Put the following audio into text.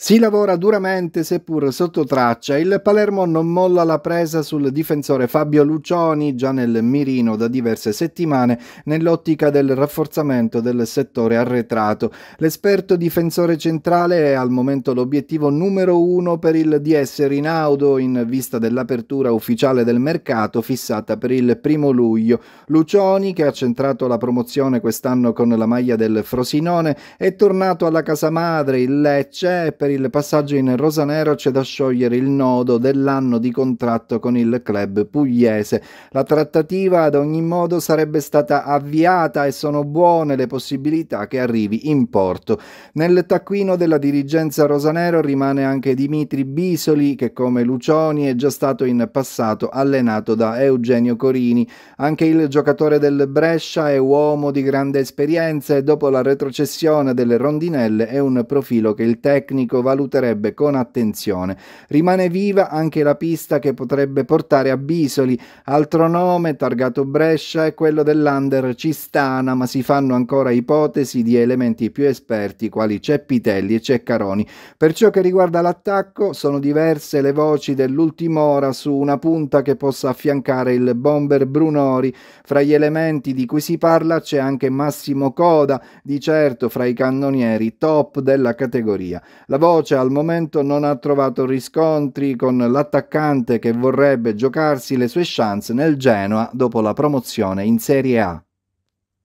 Si lavora duramente seppur sotto traccia, il Palermo non molla la presa sul difensore Fabio Lucioni già nel mirino da diverse settimane nell'ottica del rafforzamento del settore arretrato. L'esperto difensore centrale è al momento l'obiettivo numero uno per il DS Rinaudo in vista dell'apertura ufficiale del mercato fissata per il primo luglio. Lucioni, che ha centrato la promozione quest'anno con la maglia del Frosinone, è tornato alla casa madre, il Lecce, e per per il passaggio in rosanero c'è da sciogliere il nodo dell'anno di contratto con il club pugliese. La trattativa ad ogni modo sarebbe stata avviata e sono buone le possibilità che arrivi in porto. Nel taccuino della dirigenza rosanero rimane anche Dimitri Bisoli che come Lucioni è già stato in passato allenato da Eugenio Corini. Anche il giocatore del Brescia è uomo di grande esperienza e dopo la retrocessione delle rondinelle è un profilo che il tecnico tecnico valuterebbe con attenzione. Rimane viva anche la pista che potrebbe portare a Bisoli, altro nome targato Brescia è quello dell'under Cistana, ma si fanno ancora ipotesi di elementi più esperti quali Ceppitelli e Ceccaroni. Per ciò che riguarda l'attacco, sono diverse le voci dell'ultima ora su una punta che possa affiancare il bomber Brunori. Fra gli elementi di cui si parla c'è anche Massimo Coda, di certo fra i cannonieri top della categoria. La voce al momento non ha trovato riscontri con l'attaccante che vorrebbe giocarsi le sue chance nel Genoa dopo la promozione in Serie A.